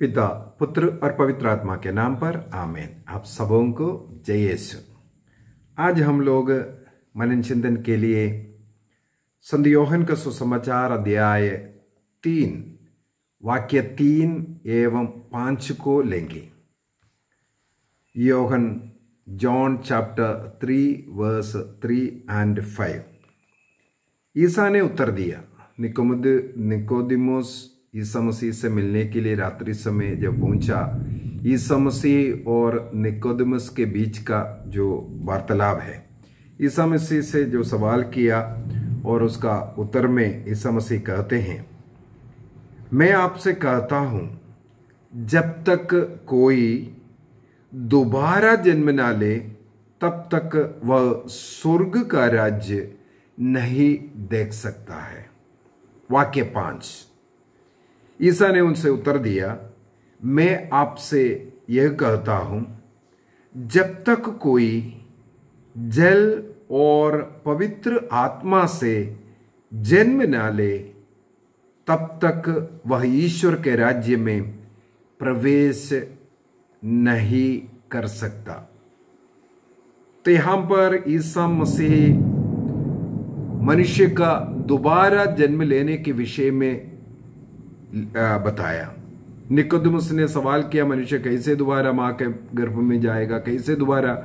पिता पुत्र और पवित्र आत्मा के नाम पर आमेन आप सबों को जय यीशु आज हम लोग मनन चिंतन के लिए संध्योहन का सुसमाचार अध्याय तीन वाक्य तीन एवं पांच को लेंगे योहन John chapter three verse three and five ईसा ने उत्तर दिया निकोमद निकोदिमोस ईसा मसीह से मिलने के लिए रात्रि समय जब पहुंचा ईसा मसीह और निकोदमस के बीच का जो वार्तालाप है ईसा मसीह से जो सवाल किया और उसका उत्तर में ईसा मसीह कहते हैं मैं आपसे कहता हूं जब तक कोई दोबारा जन्म ना ले तब तक वह स्वर्ग का राज्य नहीं देख सकता है वाक्य पांच ईसा ने उनसे उत्तर दिया मैं आपसे यह कहता हूं जब तक कोई जल और पवित्र आत्मा से जन्म न ले तब तक वह ईश्वर के राज्य में प्रवेश नहीं कर सकता तो यहां पर ईसा मसीह मनुष्य का दोबारा जन्म लेने के विषय में बताया निकोदमस ने सवाल किया मनुष्य कैसे दोबारा माँ के गर्भ में जाएगा कैसे दोबारा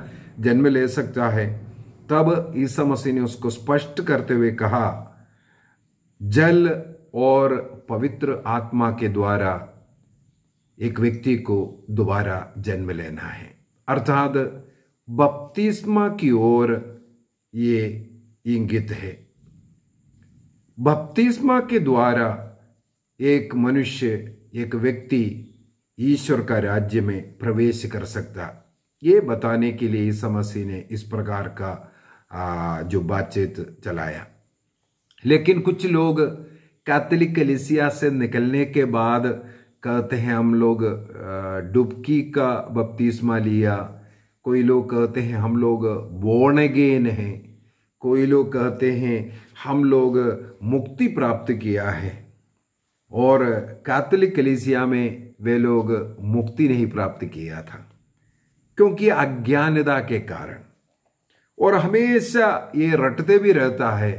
जन्म ले सकता है तब ईसा मसीह ने उसको स्पष्ट करते हुए कहा जल और पवित्र आत्मा के द्वारा एक व्यक्ति को दोबारा जन्म लेना है अर्थात बपतिस्मा की ओर ये इंगित है बपतिस्मा के द्वारा एक मनुष्य एक व्यक्ति ईश्वर का राज्य में प्रवेश कर सकता ये बताने के लिए इस मसीह ने इस प्रकार का जो बातचीत चलाया लेकिन कुछ लोग कैथलिक कलिसिया से निकलने के बाद कहते हैं हम लोग डुबकी का बपतिस्मा लिया कोई लोग कहते हैं हम लोग बोर्न अगेन हैं कोई लोग कहते हैं हम लोग मुक्ति प्राप्त किया है और कैथोलिक कलीसिया में वे लोग मुक्ति नहीं प्राप्त किया था क्योंकि अज्ञानता के कारण और हमेशा ये रटते भी रहता है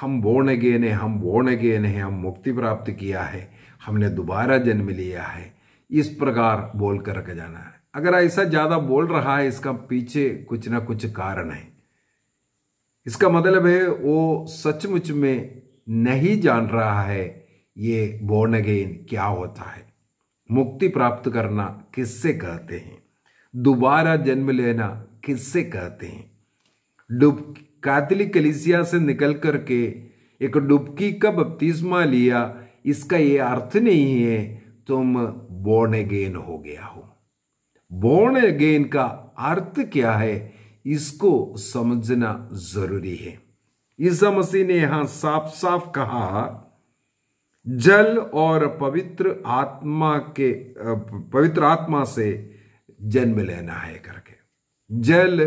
हम बोर्ण गए ने हम बोर्ण गए ने हम मुक्ति प्राप्त किया है हमने दोबारा जन्म लिया है इस प्रकार बोल कर रख जाना है अगर ऐसा ज़्यादा बोल रहा है इसका पीछे कुछ ना कुछ कारण है इसका मतलब है वो सचमुच में नहीं जान रहा है ये बोर्न अगेन क्या होता है मुक्ति प्राप्त करना किससे कहते हैं दोबारा जन्म लेना किससे कहते हैं डुब कातलिक कलिसिया से निकल करके एक डुबकी का बपतिस्मा लिया इसका ये अर्थ नहीं है तुम बोर्न अगेन हो गया हो बोर्न अगेन का अर्थ क्या है इसको समझना जरूरी है ईसा मसीह ने यहां साफ साफ कहा जल और पवित्र आत्मा के पवित्र आत्मा से जन्म लेना है करके जल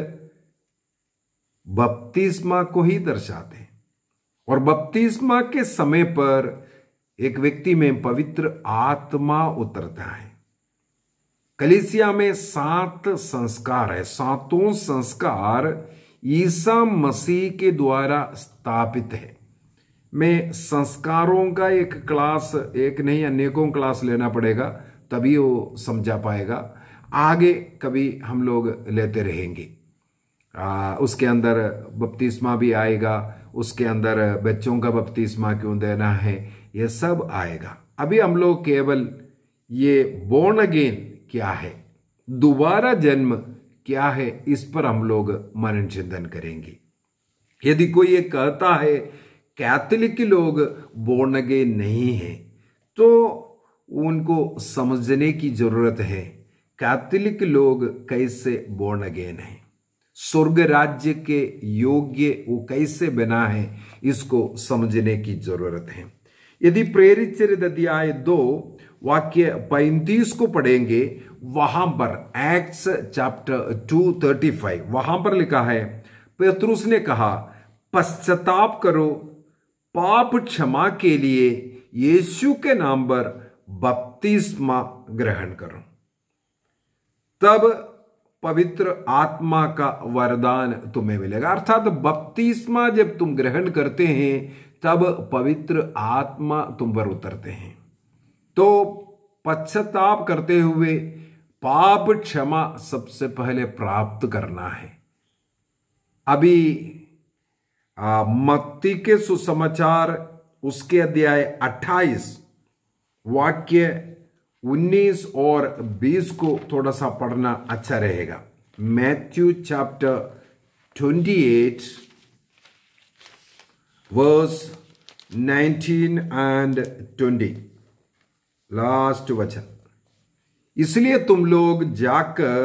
बपतिस्मा को ही दर्शाते हैं और बपतिस्मा के समय पर एक व्यक्ति में पवित्र आत्मा उतरता है कलिसिया में सात संस्कार है सातों संस्कार ईसा मसीह के द्वारा स्थापित है में संस्कारों का एक क्लास एक नहीं अनेकों क्लास लेना पड़ेगा तभी वो समझा पाएगा आगे कभी हम लोग लेते रहेंगे आ, उसके अंदर बपतिस्मा भी आएगा उसके अंदर बच्चों का बपतिस्मा क्यों देना है यह सब आएगा अभी हम लोग केवल ये बोर्न अगेन क्या है दोबारा जन्म क्या है इस पर हम लोग मनन चिंतन करेंगे यदि कोई ये कहता है कैथलिक लोग बोर्न गए नहीं हैं तो उनको समझने की जरूरत है कैथलिक लोग कैसे बोर्न अगेन हैं स्वर्ग राज्य के योग्य वो कैसे बना है इसको समझने की जरूरत है यदि प्रेरित चरित अध्याय दो वाक्य पैंतीस को पढ़ेंगे वहां पर Acts chapter two thirty five वहां पर लिखा है पेतरुस ने कहा पश्चाताप करो पाप क्षमा के लिए यीशु के नाम पर बपतिस्मा ग्रहण करो तब पवित्र आत्मा का वरदान तुम्हें मिलेगा अर्थात बपतिस्मा जब तुम ग्रहण करते हैं तब पवित्र आत्मा तुम पर उतरते हैं तो पश्चाताप करते हुए पाप क्षमा सबसे पहले प्राप्त करना है अभी मत्ती के सुसमाचार उसके अध्याय 28 वाक्य 19 और 20 को थोड़ा सा पढ़ना अच्छा रहेगा Matthew chapter 28 verse 19 and 20 last वचन इसलिए तुम लोग जाकर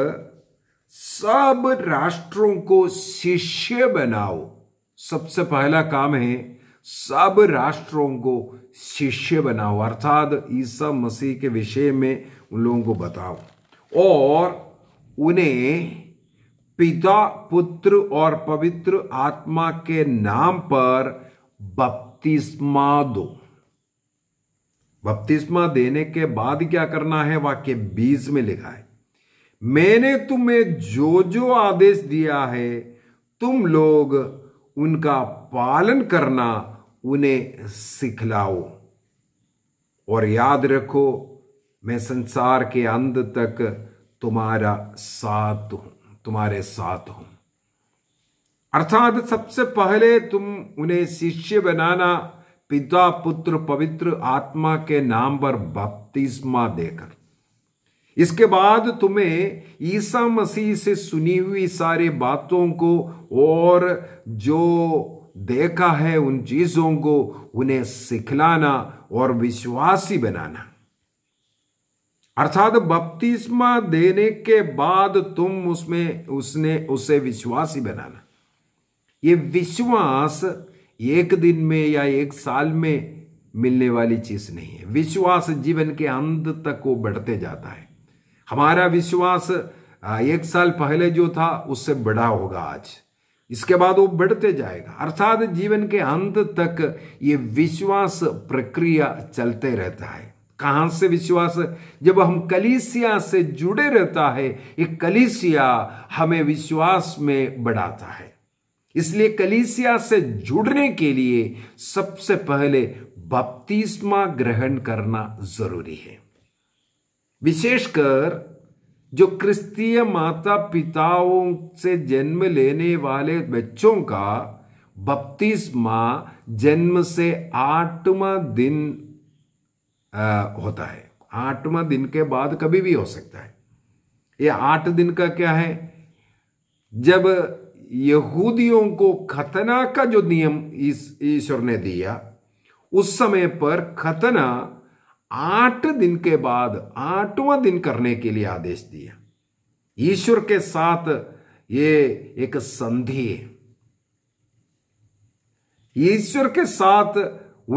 सब राष्ट्रों को शिष्य बनाओ सबसे पहला काम है सब राष्ट्रों को शिष्य बनाओ अर्थात ईसा मसीह के विषय में उन लोगों को बताओ और उन्हें पिता पुत्र और पवित्र आत्मा के नाम पर बपतिस्मा दो बपतिस्मा देने के बाद क्या करना है वाक्य बीस में लिखा है मैंने तुम्हें जो जो आदेश दिया है तुम लोग उनका पालन करना उन्हें सिखलाओ और याद रखो मैं संसार के अंत तक तुम्हारा साथ हूं तुम्हारे साथ हूं अर्थात सबसे पहले तुम उन्हें शिष्य बनाना पिता पुत्र पवित्र आत्मा के नाम पर बपतिस्मा देकर इसके बाद तुम्हें ईसा मसीह से सुनी हुई सारी बातों को और जो देखा है उन चीजों को उन्हें सिखलाना और विश्वासी बनाना अर्थात बपतिस्मा देने के बाद तुम उसमें उसने उसे विश्वासी बनाना ये विश्वास एक दिन में या एक साल में मिलने वाली चीज नहीं है विश्वास जीवन के अंत तक वो बढ़ते जाता है हमारा विश्वास एक साल पहले जो था उससे बड़ा होगा आज इसके बाद वो बढ़ते जाएगा अर्थात जीवन के अंत तक ये विश्वास प्रक्रिया चलते रहता है कहां से विश्वास जब हम कलीसिया से जुड़े रहता है ये कलीसिया हमें विश्वास में बढ़ाता है इसलिए कलीसिया से जुड़ने के लिए सबसे पहले बपतिस्मा ग्रहण करना जरूरी है विशेषकर जो क्रिस्तीय माता पिताओं से जन्म लेने वाले बच्चों का बपतिस्मा जन्म से आठवा दिन आ, होता है आठवा दिन के बाद कभी भी हो सकता है ये आठ दिन का क्या है जब यहूदियों को खतना का जो नियम ईश्वर इस, ने दिया उस समय पर खतना आठ दिन के बाद आठवां दिन करने के लिए आदेश दिया ईश्वर के साथ ये एक संधि है ईश्वर के साथ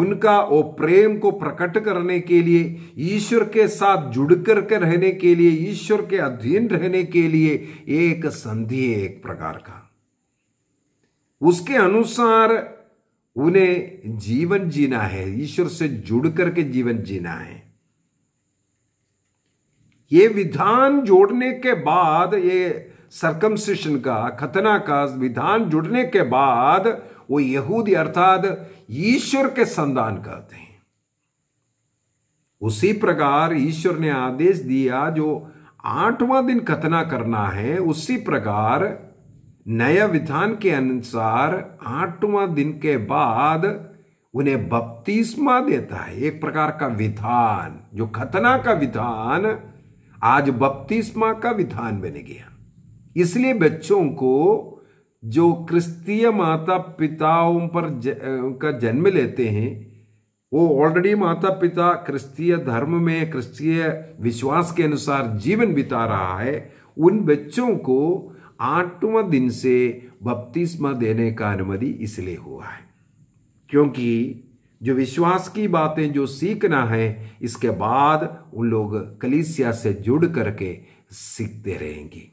उनका वो प्रेम को प्रकट करने के लिए ईश्वर के साथ जुड़ करके रहने के लिए ईश्वर के अधीन रहने के लिए एक संधि है एक प्रकार का उसके अनुसार उन्हें जीवन जीना है ईश्वर से जुड़ करके जीवन जीना है ये विधान जोड़ने के बाद ये सरकमसिशन का खतना का विधान जुड़ने के बाद वो यहूदी अर्थात ईश्वर के संदान कहते हैं उसी प्रकार ईश्वर ने आदेश दिया जो आठवां दिन खतना करना है उसी प्रकार नया विधान के अनुसार आठवां दिन के बाद उन्हें बपतिस्मा देता है एक प्रकार का विधान जो खतना का विधान आज बपतिस्मा का विधान बन गया इसलिए बच्चों को जो क्रिस्तीय माता पिताओं पर ज, का जन्म लेते हैं वो ऑलरेडी माता पिता क्रिस्तीय धर्म में क्रिस्तीय विश्वास के अनुसार जीवन बिता रहा है उन बच्चों को आठवां दिन से बपतिस्मा देने का अनुमति इसलिए हुआ है क्योंकि जो विश्वास की बातें जो सीखना है इसके बाद उन लोग कलिसिया से जुड़ करके सीखते रहेंगे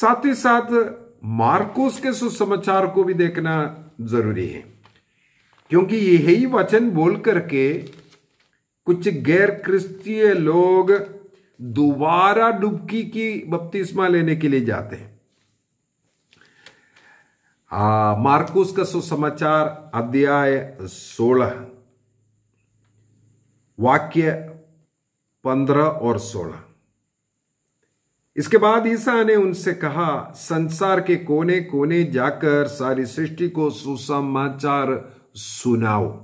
साथ ही साथ मार्कोस के सुसमाचार को भी देखना जरूरी है क्योंकि यही वचन बोल करके कुछ गैर क्रिस्तीय लोग दोबारा डुबकी की बपतिस्मा लेने के लिए जाते हैं आ, मार्कुस का सुसमाचार अध्याय सोलह वाक्य पंद्रह और सोलह इसके बाद ईसा ने उनसे कहा संसार के कोने कोने जाकर सारी सृष्टि को सुसमाचार सुनाओ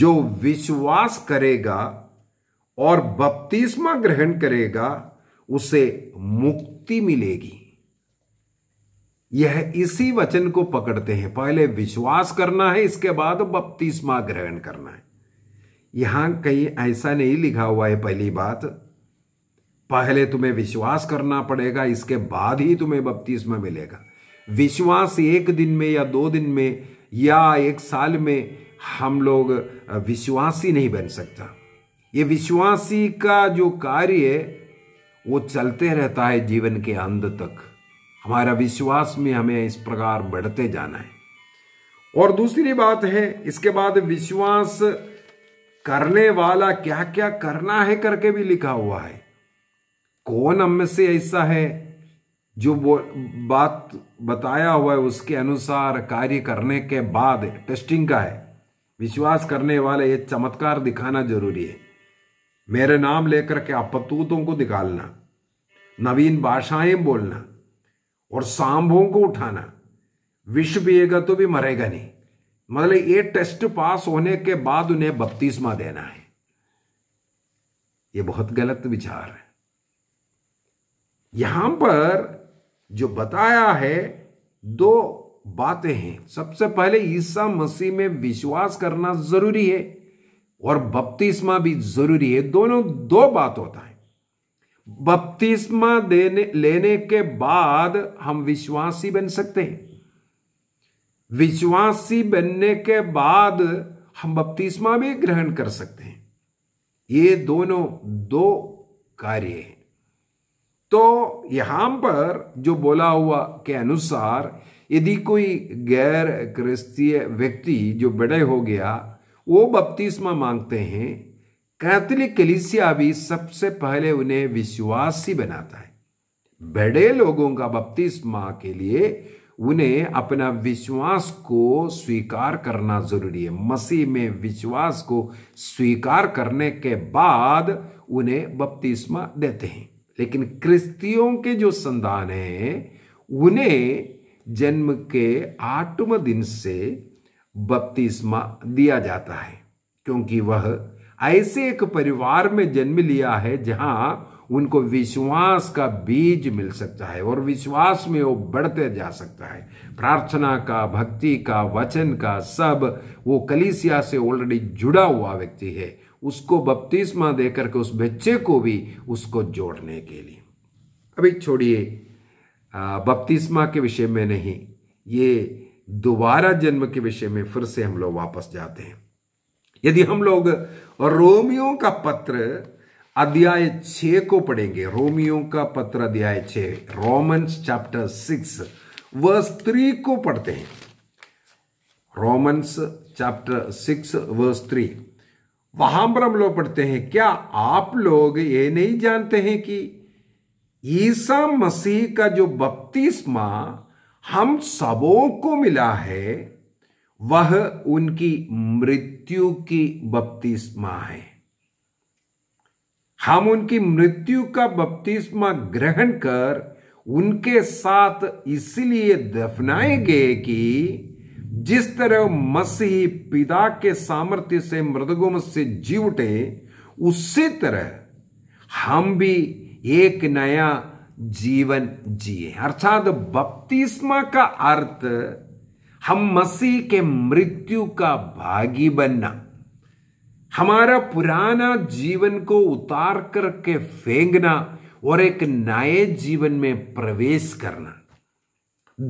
जो विश्वास करेगा और बपतिस्मा ग्रहण करेगा उसे मुक्ति मिलेगी यह इसी वचन को पकड़ते हैं पहले विश्वास करना है इसके बाद बपतिस्मा ग्रहण करना है यहां कहीं ऐसा नहीं लिखा हुआ है पहली बात पहले तुम्हें विश्वास करना पड़ेगा इसके बाद ही तुम्हें बपतिस्मा मिलेगा विश्वास एक दिन में या दो दिन में या एक साल में हम लोग विश्वासी नहीं बन सकता ये विश्वासी का जो कार्य वो चलते रहता है जीवन के अंत तक हमारा विश्वास में हमें इस प्रकार बढ़ते जाना है और दूसरी बात है इसके बाद विश्वास करने वाला क्या क्या करना है करके भी लिखा हुआ है कौन हम से ऐसा है जो वो बात बताया हुआ है उसके अनुसार कार्य करने के बाद टेस्टिंग का है विश्वास करने वाले ये चमत्कार दिखाना जरूरी है मेरे नाम लेकर के अपतूतों को निकालना नवीन भाषाएं बोलना और सांभों को उठाना विश्व पिएगा तो भी मरेगा नहीं मतलब ये टेस्ट पास होने के बाद उन्हें बपतिस्मा देना है ये बहुत गलत विचार है यहां पर जो बताया है दो बातें हैं सबसे पहले ईसा मसीह में विश्वास करना जरूरी है और बपतिस्मा भी जरूरी है दोनों दो बात होता है बपतिस्मा देने लेने के बाद हम विश्वासी बन सकते हैं विश्वासी बनने के बाद हम बपतिस्मा भी ग्रहण कर सकते हैं ये दोनों दो कार्य हैं तो यहां पर जो बोला हुआ के अनुसार यदि कोई गैर क्रिस्तीय व्यक्ति जो बड़े हो गया वो बपतिस्मा मांगते हैं कैथलिक कलिसिया भी सबसे पहले उन्हें विश्वासी बनाता है बड़े लोगों का बपतिस्मा के लिए उन्हें अपना विश्वास को स्वीकार करना जरूरी है मसीह में विश्वास को स्वीकार करने के बाद उन्हें बपतिस्मा देते हैं लेकिन क्रिस्तियों के जो संतान हैं उन्हें जन्म के आठवें दिन से बपतिस्मा दिया जाता है क्योंकि वह ऐसे एक परिवार में जन्म लिया है जहां उनको विश्वास का बीज मिल सकता है और विश्वास में वो बढ़ते जा सकता है प्रार्थना का भक्ति का वचन का सब वो कलीसिया से ऑलरेडी जुड़ा हुआ व्यक्ति है उसको बपतिस्मा देकर के उस बच्चे को भी उसको जोड़ने के लिए अभी छोड़िए बपतिस्मा के विषय में नहीं ये दोबारा जन्म के विषय में फिर से हम लोग वापस जाते हैं यदि हम लोग रोमियो का पत्र अध्याय छ को पढ़ेंगे रोमियो का पत्र अध्याय छ Romans chapter six verse three को पढ़ते हैं Romans chapter six verse three वहां पर हम लोग पढ़ते हैं क्या आप लोग ये नहीं जानते हैं कि ईसा मसीह का जो बपतिस्मा हम सबों को मिला है वह उनकी मृत्यु की बपतिस्मा है हम उनकी मृत्यु का बपतिस्मा ग्रहण कर उनके साथ इसलिए दफनाए गए कि जिस तरह मसीह पिता के सामर्थ्य से मृदगुम से जी उठे उसी तरह हम भी एक नया जीवन जिए अर्थात बपतिस्मा का अर्थ हम मसीह के मृत्यु का भागी बनना हमारा पुराना जीवन को उतार करके फेंकना और एक नए जीवन में प्रवेश करना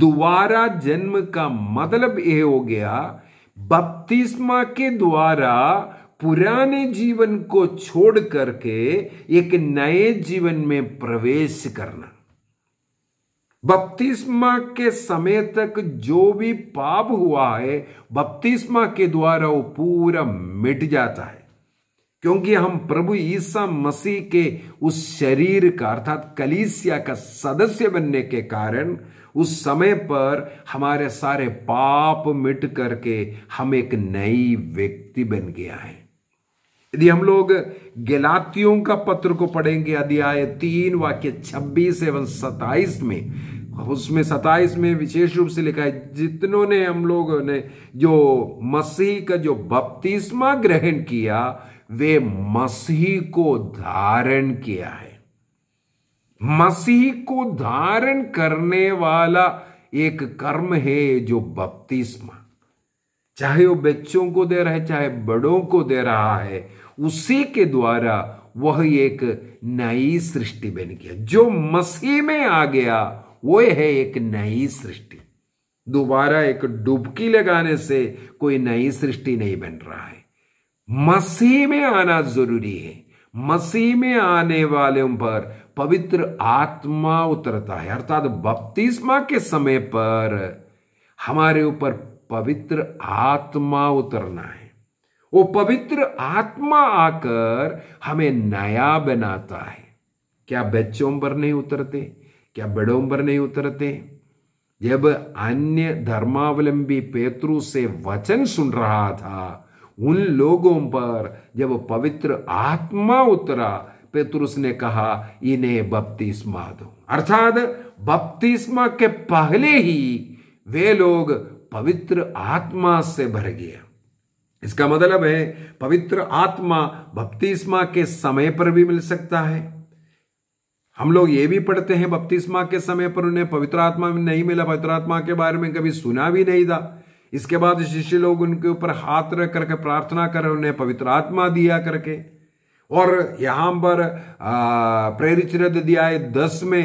दोबारा जन्म का मतलब यह हो गया बपतिस्मा के द्वारा पुराने जीवन को छोड़ करके एक नए जीवन में प्रवेश करना बपतिस्मा के समय तक जो भी पाप हुआ है बपतिस्मा के द्वारा वो पूरा मिट जाता है क्योंकि हम प्रभु ईसा मसीह के उस शरीर का अर्थात कलीसिया का सदस्य बनने के कारण उस समय पर हमारे सारे पाप मिट करके हम एक नई व्यक्ति बन गया है यदि हम लोग गलातियों का पत्र को पढ़ेंगे अध्याय तीन वाक्य छब्बीस एवं सताइस में उसमें सताइस में विशेष रूप से लिखा है जितनों ने हम लोगों ने जो मसीह का जो बपतिस्मा ग्रहण किया वे मसीह को धारण किया है मसीह को धारण करने वाला एक कर्म है जो बपतिस्मा चाहे वो बच्चों को दे रहा है चाहे बड़ों को दे रहा है उसी के द्वारा वह एक नई सृष्टि बन गया जो मसीह में आ गया वो है एक नई सृष्टि दोबारा एक डुबकी लगाने से कोई नई सृष्टि नहीं बन रहा है मसीह में आना जरूरी है मसीह में आने वालों पर पवित्र आत्मा उतरता है अर्थात बपतिस्मा के समय पर हमारे ऊपर पवित्र आत्मा उतरना है वो पवित्र आत्मा आकर हमें नया बनाता है क्या बच्चों पर नहीं उतरते क्या बड़ों पर नहीं उतरते जब अन्य धर्मावलंबी पेत्रु से वचन सुन रहा था उन लोगों पर जब पवित्र आत्मा उतरा पेत्रुस ने कहा इन्हें बपतिस्मा दो अर्थात बपतिस्मा के पहले ही वे लोग पवित्र आत्मा से भर गया इसका मतलब है पवित्र आत्मा बपतिस्मा के समय पर भी मिल सकता है हम लोग ये भी पढ़ते हैं बपतिस्मा के समय पर उन्हें पवित्र आत्मा नहीं मिला पवित्र आत्मा के बारे में कभी सुना भी नहीं था इसके बाद शिष्य लोग उनके ऊपर हाथ रख करके प्रार्थना कर उन्हें पवित्र आत्मा दिया करके और यहां पर रथ दिया है दस में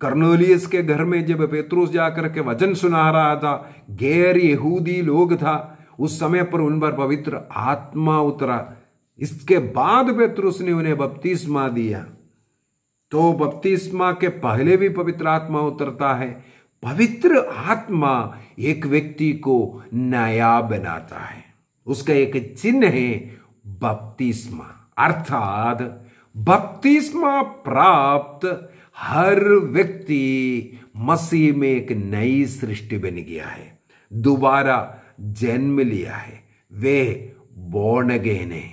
कर्नोलियस के घर में जब पेतरूस जाकर के वचन सुना रहा था गैर यहूदी लोग था उस समय पर उन पर पवित्र आत्मा उतरा इसके बाद पेतरूस ने उन्हें बपतिस्मा दिया तो बपतिस्मा के पहले भी पवित्र आत्मा उतरता है पवित्र आत्मा एक व्यक्ति को नया बनाता है उसका एक चिन्ह है बपतिस्मा अर्थात बत्तीसवा प्राप्त हर व्यक्ति मसीह में एक नई सृष्टि बन गया है दोबारा जन्म लिया है वे बोर्न अगेन है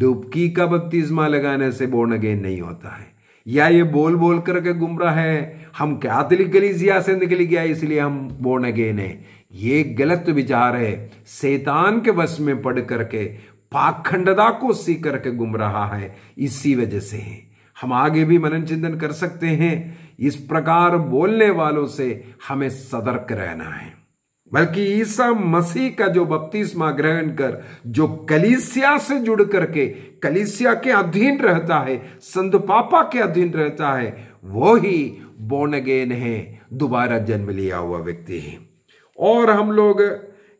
डुबकी का बत्तीसवा लगाने से बोर्न अगेन नहीं होता है या ये बोल बोल करके गुमराह है हम कैथलिक जिया से निकल गया इसलिए हम बोर्न अगेन है ये गलत विचार है शैतान के वश में पढ़ करके पाखंडता को सीख करके गुम रहा है इसी वजह से हम आगे भी मनन चिंतन कर सकते हैं इस प्रकार बोलने वालों से हमें सतर्क रहना है बल्कि ईसा मसीह का जो बपतिस्मा ग्रहण कर जो कलीसिया से जुड़ करके कलीसिया के अधीन रहता है संत पापा के अधीन रहता है वो ही बोनगेन है दोबारा जन्म लिया हुआ व्यक्ति है और हम लोग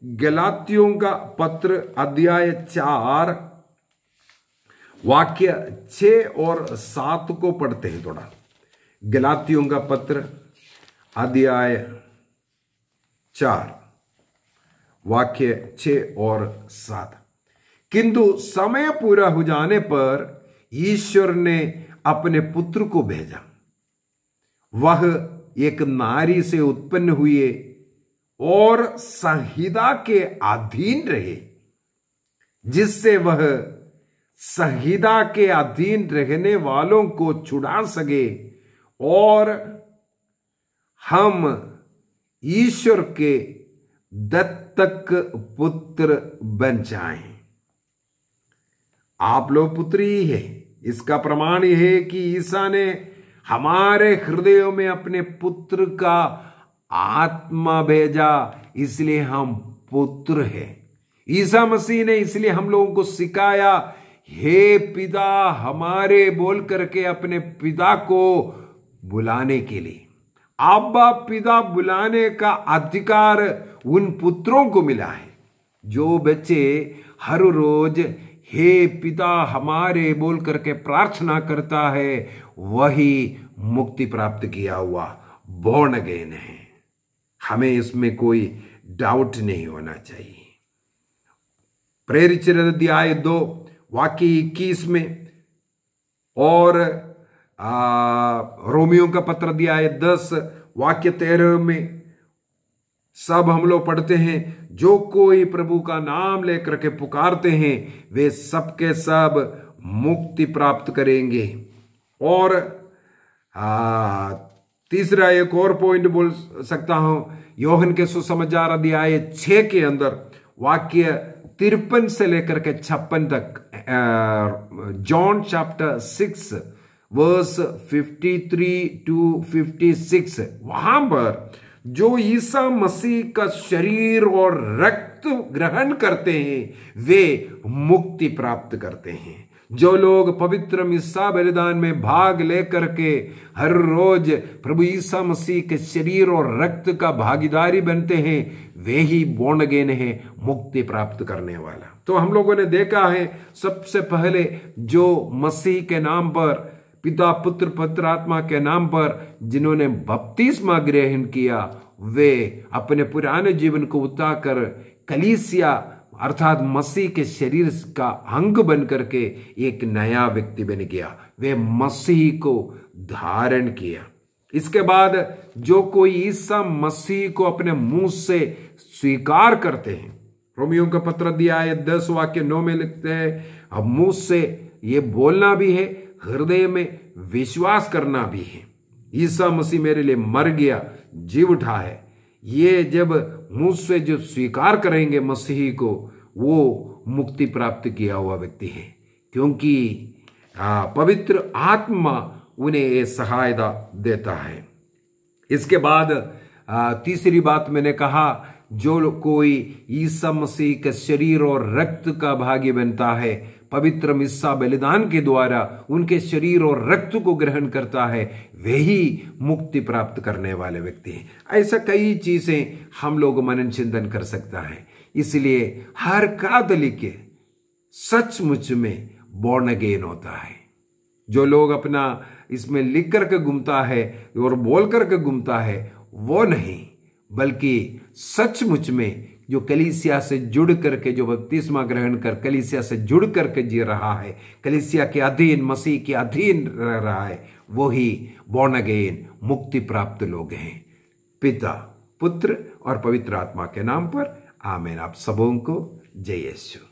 गलातियों का पत्र अध्याय चार वाक्य छ और सात को पढ़ते हैं थोड़ा गलातियों का पत्र अध्याय चार वाक्य छ और सात किंतु समय पूरा हो जाने पर ईश्वर ने अपने पुत्र को भेजा वह एक नारी से उत्पन्न हुए और संहिता के अधीन रहे जिससे वह संहिता के अधीन रहने वालों को छुड़ा सके और हम ईश्वर के दत्तक पुत्र बन जाएं। आप लोग पुत्री ही है इसका प्रमाण यह है कि ईसा ने हमारे हृदयों में अपने पुत्र का आत्मा भेजा इसलिए हम पुत्र है ईसा मसीह ने इसलिए हम लोगों को सिखाया हे पिता हमारे बोल करके अपने पिता को बुलाने के लिए आबा पिता बुलाने का अधिकार उन पुत्रों को मिला है जो बच्चे हर रोज हे पिता हमारे बोल करके प्रार्थना करता है वही मुक्ति प्राप्त किया हुआ बोर्न अगेन है हमें इसमें कोई डाउट नहीं होना चाहिए प्रेरित अध्याय दो वाक्य इक्कीस में और रोमियो का पत्र अध्याय दस वाक्य तेरह में सब हम लोग पढ़ते हैं जो कोई प्रभु का नाम लेकर के पुकारते हैं वे सबके सब मुक्ति प्राप्त करेंगे और आ, तीसरा एक और पॉइंट बोल सकता हूं योहन के सुसमाचार अध्याय छ के अंदर वाक्य तिरपन से लेकर के छप्पन तक John chapter six verse 53 to 56 वहां पर जो ईसा मसीह का शरीर और रक्त ग्रहण करते हैं वे मुक्ति प्राप्त करते हैं जो लोग पवित्र मिस्सा बलिदान में भाग लेकर के हर रोज प्रभु ईसा मसीह के शरीर और रक्त का भागीदारी बनते हैं वे ही बोर्न है मुक्ति प्राप्त करने वाला तो हम लोगों ने देखा है सबसे पहले जो मसीह के नाम पर पिता पुत्र पत्र आत्मा के नाम पर जिन्होंने बपतिस्मा ग्रहण किया वे अपने पुराने जीवन को उतार कर कलीसिया अर्थात मसीह के शरीर का अंग बन करके एक नया व्यक्ति बन गया वे मसीह को धारण किया इसके बाद जो कोई ईसा मसीह को अपने मुंह से स्वीकार करते हैं रोमियो का पत्र दिया है दस वाक्य नौ में लिखते हैं अब मुंह से ये बोलना भी है हृदय में विश्वास करना भी है ईसा मसीह मेरे लिए मर गया जीव उठा है ये जब मुझसे जो स्वीकार करेंगे मसीही को वो मुक्ति प्राप्त किया हुआ व्यक्ति है क्योंकि पवित्र आत्मा उन्हें ये सहायता देता है इसके बाद तीसरी बात मैंने कहा जो कोई ईसा मसीह के शरीर और रक्त का भागी बनता है पवित्र मिस्सा बलिदान के द्वारा उनके शरीर और रक्त को ग्रहण करता है वही मुक्ति प्राप्त करने वाले व्यक्ति हैं ऐसा कई चीज़ें हम लोग मनन चिंतन कर सकता है इसलिए हर कादलिक सचमुच में बॉर्न अगेन होता है जो लोग अपना इसमें लिख करके घूमता है और बोल करके घूमता है वो नहीं बल्कि सचमुच में जो कलिसिया से जुड़ करके जो बपतिस्मा ग्रहण कर कलिसिया से जुड़ करके जी रहा है कलिसिया के अधीन मसीह के अधीन रह रहा है वही बॉर्न अगेन मुक्ति प्राप्त लोग हैं पिता पुत्र और पवित्र आत्मा के नाम पर आमेन आप सबों को जय यशु